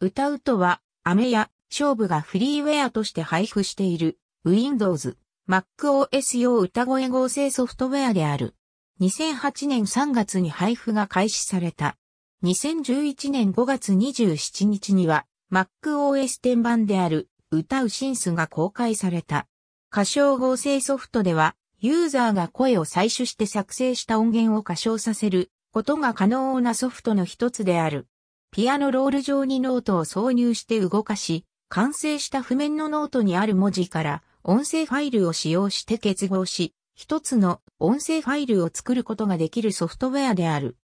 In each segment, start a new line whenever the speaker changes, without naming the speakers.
歌うとは、アメや勝負がフリーウェアとして配布している Windows、MacOS 用歌声合成ソフトウェアである。2008年3月に配布が開始された。2011年5月27日には MacOS 10版である歌うシンスが公開された。歌唱合成ソフトではユーザーが声を採取して作成した音源を歌唱させることが可能なソフトの一つである。ピアノロール上にノートを挿入して動かし、完成した譜面のノートにある文字から音声ファイルを使用して結合し、一つの音声ファイルを作ることができるソフトウェアである。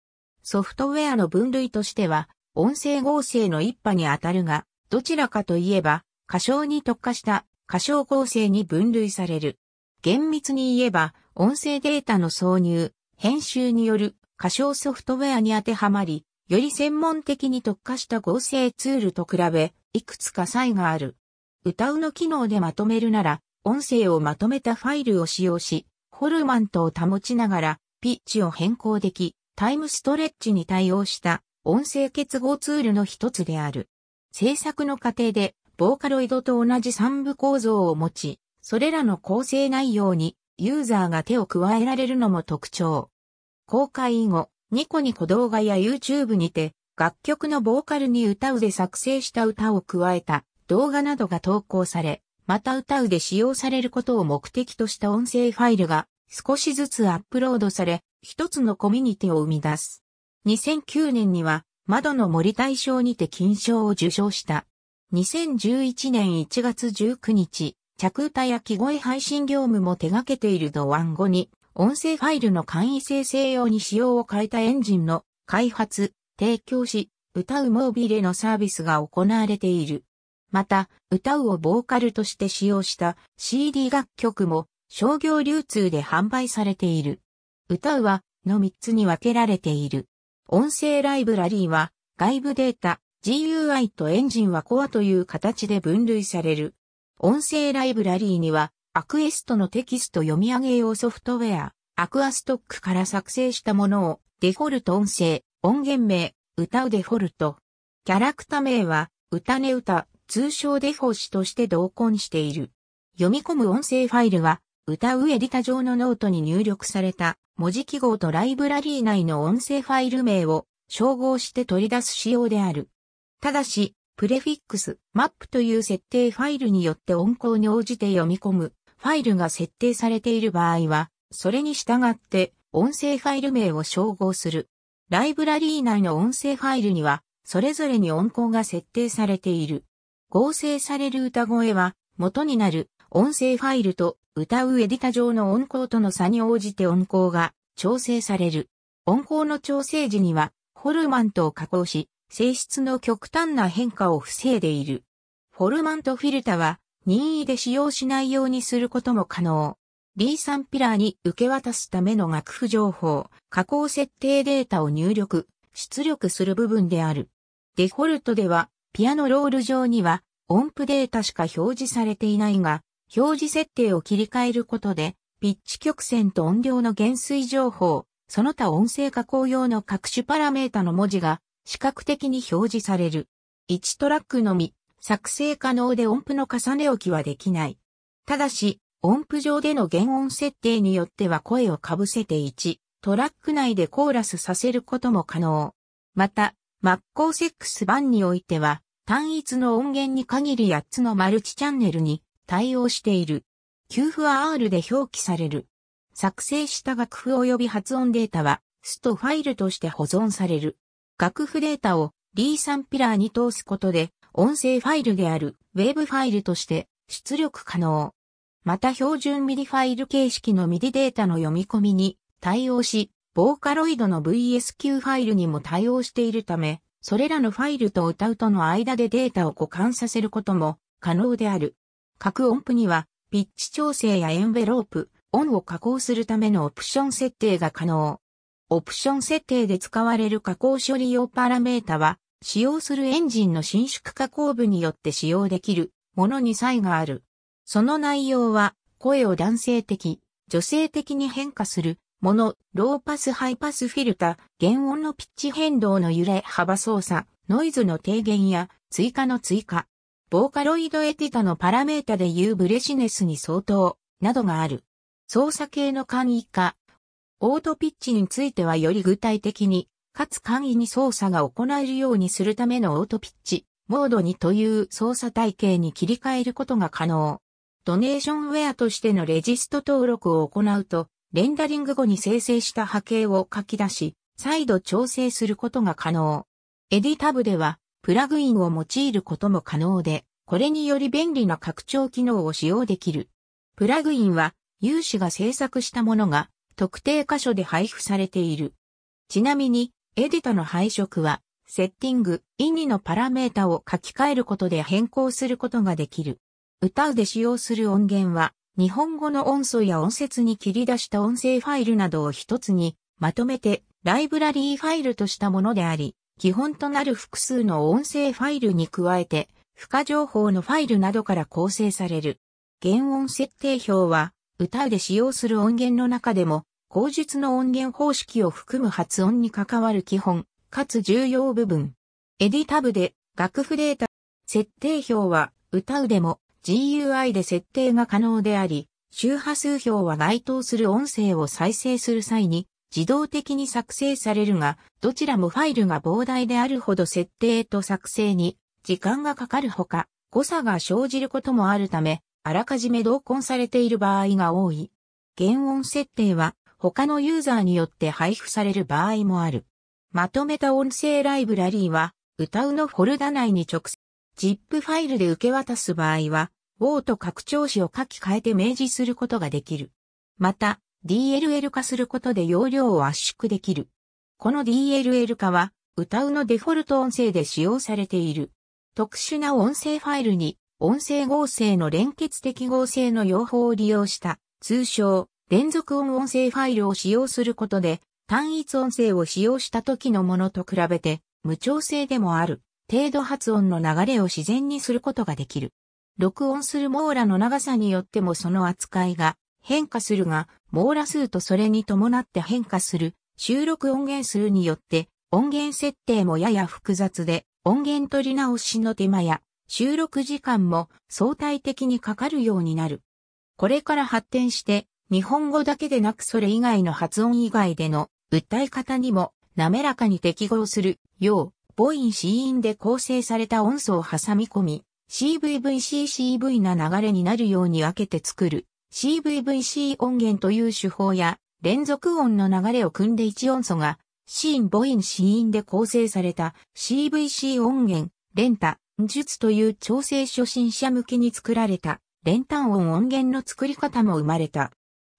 ソフトウェアの分類としては、音声合成の一派にあたるが、どちらかといえば、歌唱に特化した歌唱構成に分類される。厳密に言えば、音声データの挿入、編集による歌唱ソフトウェアに当てはまり、より専門的に特化した合成ツールと比べ、いくつか差異がある。歌うの機能でまとめるなら、音声をまとめたファイルを使用し、ホルマントを保ちながら、ピッチを変更でき、タイムストレッチに対応した音声結合ツールの一つである。制作の過程で、ボーカロイドと同じ3部構造を持ち、それらの構成内容にユーザーが手を加えられるのも特徴。公開以後、ニコニコ動画や YouTube にて、楽曲のボーカルに歌うで作成した歌を加えた動画などが投稿され、また歌うで使用されることを目的とした音声ファイルが少しずつアップロードされ、一つのコミュニティを生み出す。2009年には、窓の森大賞にて金賞を受賞した。2011年1月19日、着歌や着声配信業務も手掛けているドワンゴに、音声ファイルの簡易生成用に仕様を変えたエンジンの開発、提供し、歌うモービレのサービスが行われている。また、歌うをボーカルとして使用した CD 楽曲も商業流通で販売されている。歌うはの3つに分けられている。音声ライブラリーは外部データ、GUI とエンジンはコアという形で分類される。音声ライブラリーにはアクエストのテキスト読み上げ用ソフトウェア、アクアストックから作成したものを、デフォルト音声、音源名、歌うデフォルト。キャラクタ名は、歌ね歌、通称デフォ氏として同梱している。読み込む音声ファイルは、歌うエディタ上のノートに入力された文字記号とライブラリー内の音声ファイル名を照合して取り出す仕様である。ただし、プレフィックス、マップという設定ファイルによって音項に応じて読み込むファイルが設定されている場合は、それに従って音声ファイル名を照合する。ライブラリー内の音声ファイルには、それぞれに音高が設定されている。合成される歌声は、元になる音声ファイルと歌うエディタ上の音高との差に応じて音高が調整される。音高の調整時には、ホルマントを加工し、性質の極端な変化を防いでいる。フォルマントフィルタは、任意で使用しないようにすることも可能。リーサンピラーに受け渡すための楽譜情報、加工設定データを入力、出力する部分である。デフォルトでは、ピアノロール上には音符データしか表示されていないが、表示設定を切り替えることで、ピッチ曲線と音量の減衰情報、その他音声加工用の各種パラメータの文字が視覚的に表示される。1トラックのみ作成可能で音符の重ね置きはできない。ただし、音符上での原音設定によっては声をかぶせて1、トラック内でコーラスさせることも可能。また、マッコーセックス版においては、単一の音源に限り8つのマルチチャンネルに対応している。給付は R で表記される。作成した楽譜及び発音データは、ストファイルとして保存される。楽譜データを D サンピラーに通すことで、音声ファイルである Web ファイルとして出力可能。また標準 MIDI ファイル形式の MIDI データの読み込みに対応し、ボーカロイドの VSQ ファイルにも対応しているため、それらのファイルと歌うとの間でデータを互換させることも可能である。各音符には、ピッチ調整やエンベロープ、音を加工するためのオプション設定が可能。オプション設定で使われる加工処理用パラメータは、使用するエンジンの伸縮加工部によって使用できるものに差異がある。その内容は、声を男性的、女性的に変化するもの、ローパスハイパスフィルタ、原音のピッチ変動の揺れ幅操作、ノイズの低減や追加の追加、ボーカロイドエディタのパラメータでいうブレシネスに相当、などがある。操作系の簡易化、オートピッチについてはより具体的にかつ簡易に操作が行えるようにするためのオートピッチ、モードにという操作体系に切り替えることが可能。ドネーションウェアとしてのレジスト登録を行うと、レンダリング後に生成した波形を書き出し、再度調整することが可能。エディタブでは、プラグインを用いることも可能で、これにより便利な拡張機能を使用できる。プラグインは、有志が制作したものが、特定箇所で配布されている。ちなみに、エディタの配色は、セッティング、意味のパラメータを書き換えることで変更することができる。歌うで使用する音源は、日本語の音素や音節に切り出した音声ファイルなどを一つにまとめてライブラリーファイルとしたものであり、基本となる複数の音声ファイルに加えて、付加情報のファイルなどから構成される。原音設定表は、歌うで使用する音源の中でも口述の音源方式を含む発音に関わる基本、かつ重要部分。エディタブで楽譜データ、設定表は歌うでも GUI で設定が可能であり、周波数表は該当する音声を再生する際に自動的に作成されるが、どちらもファイルが膨大であるほど設定と作成に時間がかかるほか、誤差が生じることもあるため、あらかじめ同梱されている場合が多い。原音設定は他のユーザーによって配布される場合もある。まとめた音声ライブラリーは、歌うのフォルダ内に直接、ZIP ファイルで受け渡す場合は、WOW と拡張子を書き換えて明示することができる。また、DLL 化することで容量を圧縮できる。この DLL 化は、歌うのデフォルト音声で使用されている。特殊な音声ファイルに、音声合成の連結的合成の用法を利用した、通称、連続音音声ファイルを使用することで、単一音声を使用した時のものと比べて、無調整でもある、程度発音の流れを自然にすることができる。録音する網羅の長さによってもその扱いが変化するが、網羅数とそれに伴って変化する収録音源数によって音源設定もやや複雑で音源取り直しの手間や収録時間も相対的にかかるようになる。これから発展して日本語だけでなくそれ以外の発音以外での訴え方にも滑らかに適合するよう母音子音で構成された音素を挟み込み CVVCCV な流れになるように分けて作る CVVC 音源という手法や連続音の流れを組んで1音素がシーン母音子音で構成された CVC 音源連タ術という調整初心者向けに作られた連単音音源の作り方も生まれた。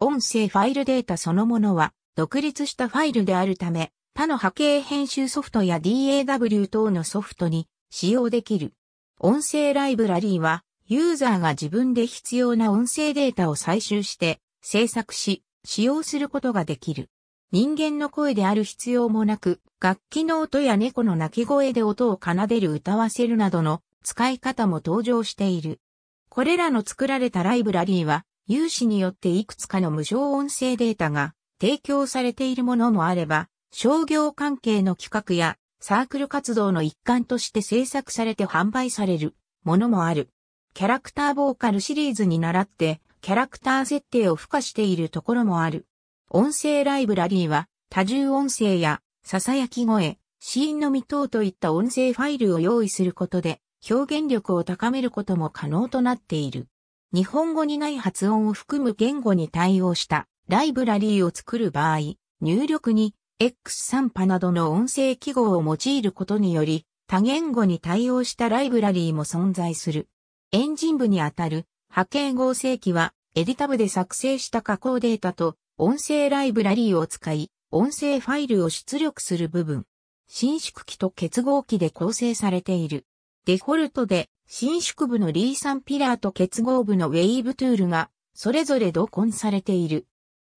音声ファイルデータそのものは独立したファイルであるため、他の波形編集ソフトや DAW 等のソフトに使用できる。音声ライブラリーは、ユーザーが自分で必要な音声データを採集して制作し、使用することができる。人間の声である必要もなく、楽器の音や猫の鳴き声で音を奏でる歌わせるなどの使い方も登場している。これらの作られたライブラリーは有志によっていくつかの無償音声データが提供されているものもあれば、商業関係の企画やサークル活動の一環として制作されて販売されるものもある。キャラクターボーカルシリーズに倣って、キャラクター設定を付加しているところもある。音声ライブラリーは、多重音声や、囁き声、シーンのみ等といった音声ファイルを用意することで、表現力を高めることも可能となっている。日本語にない発音を含む言語に対応したライブラリーを作る場合、入力に X3 波などの音声記号を用いることにより、多言語に対応したライブラリーも存在する。エンジン部にあたる波形合成器は、エディタブで作成した加工データと音声ライブラリーを使い、音声ファイルを出力する部分。伸縮器と結合器で構成されている。デフォルトで伸縮部のリーサンピラーと結合部のウェイブトゥールが、それぞれ同梱されている。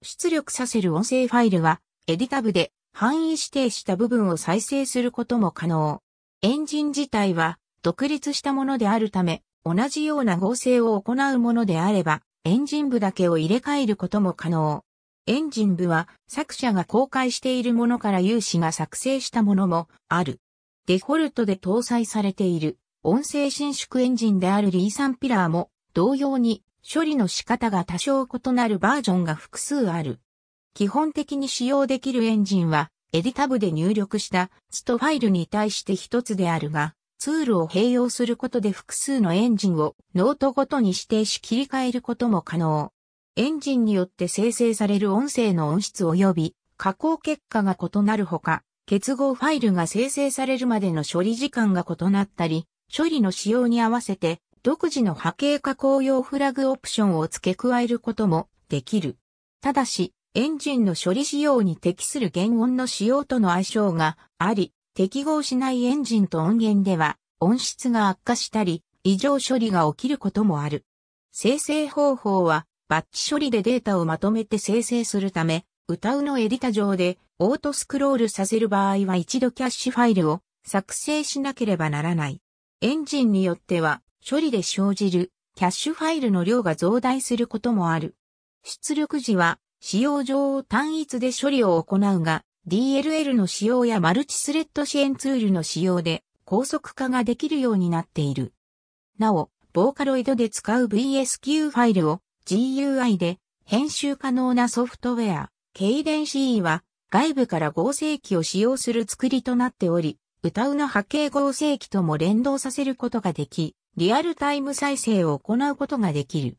出力させる音声ファイルは、エディタブで範囲指定した部分を再生することも可能。エンジン自体は、独立したものであるため、同じような合成を行うものであれば、エンジン部だけを入れ替えることも可能。エンジン部は作者が公開しているものから有志が作成したものもある。デフォルトで搭載されている。音声伸縮エンジンであるリーサンピラーも同様に処理の仕方が多少異なるバージョンが複数ある。基本的に使用できるエンジンはエディタブで入力したストファイルに対して一つであるが、ツールを併用することで複数のエンジンをノートごとに指定し切り替えることも可能。エンジンによって生成される音声の音質及び加工結果が異なるほか、結合ファイルが生成されるまでの処理時間が異なったり、処理の仕様に合わせて、独自の波形加工用フラグオプションを付け加えることもできる。ただし、エンジンの処理仕様に適する原音の仕様との相性があり、適合しないエンジンと音源では音質が悪化したり、異常処理が起きることもある。生成方法は、バッチ処理でデータをまとめて生成するため、歌うのエディタ上でオートスクロールさせる場合は一度キャッシュファイルを作成しなければならない。エンジンによっては処理で生じるキャッシュファイルの量が増大することもある。出力時は使用上単一で処理を行うが、DLL の使用やマルチスレッド支援ツールの使用で高速化ができるようになっている。なお、ボーカロイドで使う VSQ ファイルを GUI で編集可能なソフトウェア、ケイデン CE は外部から合成機を使用する作りとなっており、歌うの波形合成器とも連動させることができ、リアルタイム再生を行うことができる。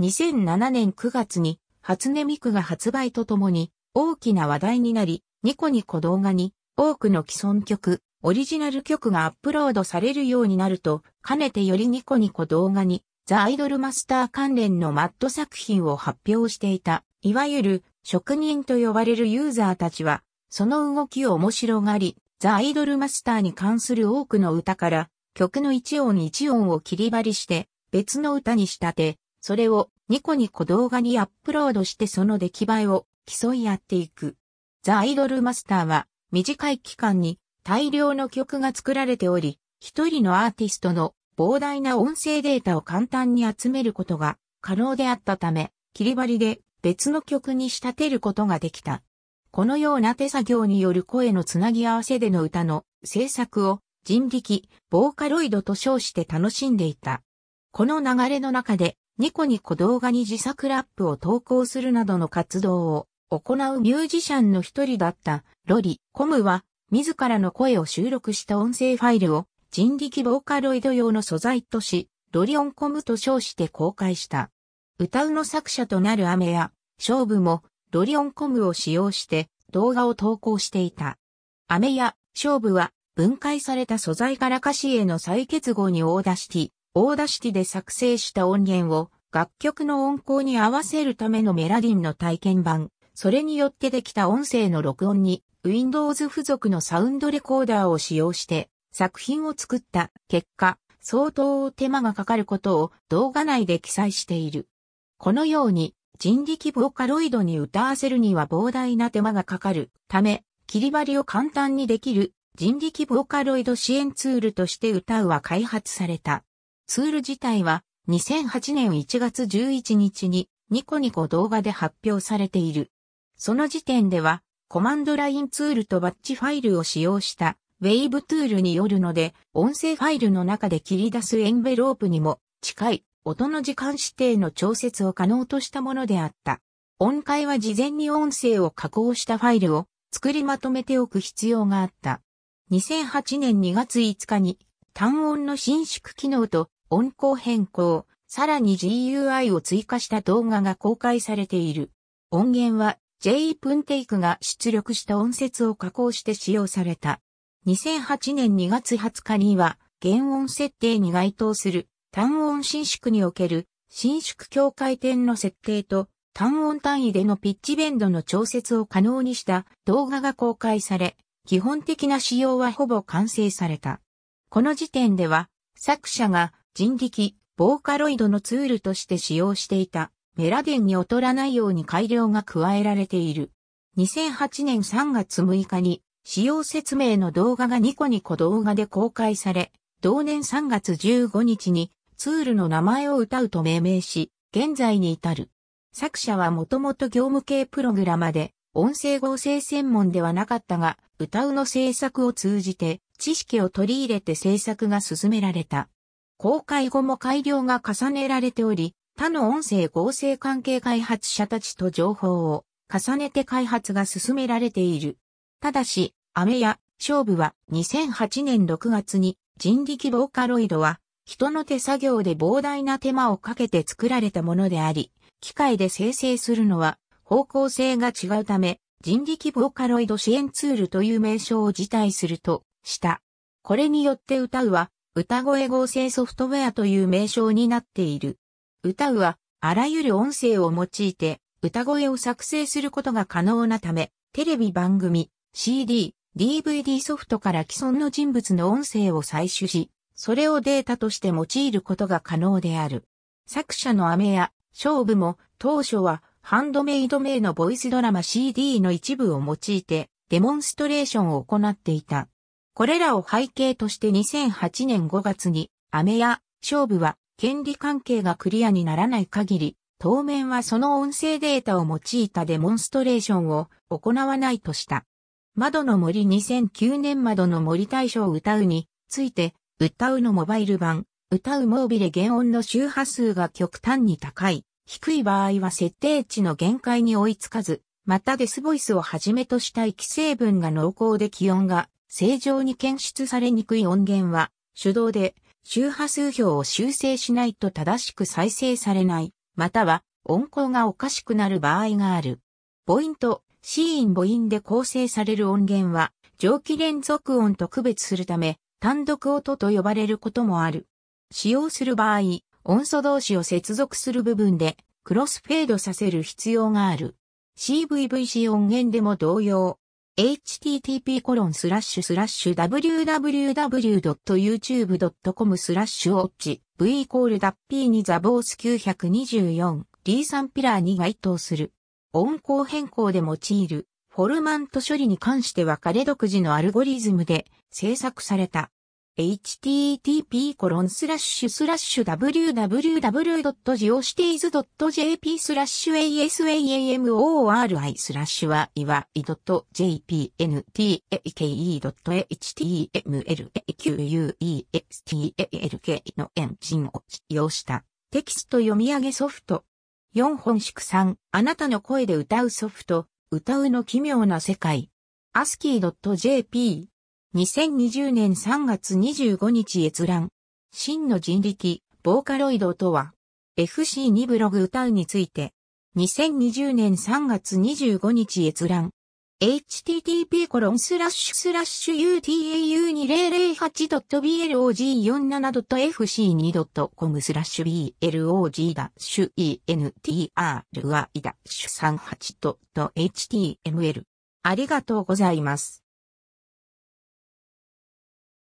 2007年9月に、初音ミクが発売とともに、大きな話題になり、ニコニコ動画に、多くの既存曲、オリジナル曲がアップロードされるようになると、かねてよりニコニコ動画に、ザ・アイドルマスター関連のマット作品を発表していた、いわゆる職人と呼ばれるユーザーたちは、その動きを面白がり、ザ・アイドルマスターに関する多くの歌から、曲の一音一音を切り張りして、別の歌に仕立て、それをニコニコ動画にアップロードしてその出来栄えを競い合っていく。ザ・アイドルマスターは短い期間に大量の曲が作られており、一人のアーティストの膨大な音声データを簡単に集めることが可能であったため、切り張りで別の曲に仕立てることができた。このような手作業による声のつなぎ合わせでの歌の制作を人力、ボーカロイドと称して楽しんでいた。この流れの中でニコニコ動画に自作ラップを投稿するなどの活動を行うミュージシャンの一人だったロリ・コムは自らの声を収録した音声ファイルを人力ボーカロイド用の素材とし、ロリオンコムと称して公開した。歌うの作者となる雨や勝負もロリオンコムを使用して動画を投稿していた。飴や勝負は分解された素材から歌詞への再結合にオーダーシティ、オーダーシティで作成した音源を楽曲の音効に合わせるためのメラディンの体験版、それによってできた音声の録音に Windows 付属のサウンドレコーダーを使用して作品を作った結果、相当手間がかかることを動画内で記載している。このように人力ボーカロイドに歌わせるには膨大な手間がかかるため、切り張りを簡単にできる人力ボーカロイド支援ツールとして歌うは開発された。ツール自体は2008年1月11日にニコニコ動画で発表されている。その時点ではコマンドラインツールとバッチファイルを使用したウェイブツールによるので音声ファイルの中で切り出すエンベロープにも近い音の時間指定の調節を可能としたものであった。音階は事前に音声を加工したファイルを作りまとめておく必要があった。2008年2月5日に単音の伸縮機能と音高変更、さらに GUI を追加した動画が公開されている。音源は J プンテイクが出力した音節を加工して使用された。2008年2月20日には、原音設定に該当する単音伸縮における伸縮境界点の設定と単音単位でのピッチベンドの調節を可能にした動画が公開され、基本的な仕様はほぼ完成された。この時点では作者が人力、ボーカロイドのツールとして使用していたメラデンに劣らないように改良が加えられている。2008年3月6日に使用説明の動画がニコニコ動画で公開され、同年3月15日にツールの名前を歌うと命名し、現在に至る。作者はもともと業務系プログラマで、音声合成専門ではなかったが、歌うの制作を通じて、知識を取り入れて制作が進められた。公開後も改良が重ねられており、他の音声合成関係開発者たちと情報を重ねて開発が進められている。ただし、アメや勝負は2008年6月に人力ボーカロイドは人の手作業で膨大な手間をかけて作られたものであり、機械で生成するのは方向性が違うため、人力ボーカロイド支援ツールという名称を辞退するとした。これによって歌うは、歌声合成ソフトウェアという名称になっている。歌うは、あらゆる音声を用いて、歌声を作成することが可能なため、テレビ番組、CD、DVD ソフトから既存の人物の音声を採取し、それをデータとして用いることが可能である。作者のアメや勝負も当初はハンドメイド名のボイスドラマ CD の一部を用いてデモンストレーションを行っていた。これらを背景として2008年5月にアメや勝負は権利関係がクリアにならない限り当面はその音声データを用いたデモンストレーションを行わないとした。窓の森2009年窓の森大賞を歌うについて歌うのモバイル版、歌うモービレ原音の周波数が極端に高い、低い場合は設定値の限界に追いつかず、またデスボイスをはじめとした液成分が濃厚で気温が正常に検出されにくい音源は、手動で周波数表を修正しないと正しく再生されない、または音高がおかしくなる場合がある。ポイント、シーン母音で構成される音源は、蒸気連続音と区別するため、単独音と呼ばれることもある。使用する場合、音素同士を接続する部分でクロスフェードさせる必要がある。CVVC 音源でも同様。http://www.youtube.com スラッシュウォッチ v イコールダッピーにザボース924 D3 ピラーに該当する。音高変更で用いるフォルマント処理に関しては彼独自のアルゴリズムで制作された。h t t p w w w g e o s t a y s j p スラッシュ asamori スラッシュは岩井 j p n t a k e h t m l q u e e s t a l k のエンジンを使用したテキスト読み上げソフト。4本縮3、あなたの声で歌うソフト。歌うの奇妙な世界。ASCII.jp。2020年3月25日閲覧。真の人力、ボーカロイドとは、FC2 ブログ歌うについて。2020年3月25日閲覧。http utau2008.blog47.fc2.com スラッシュ blog-entri-38.html ありがとうございます。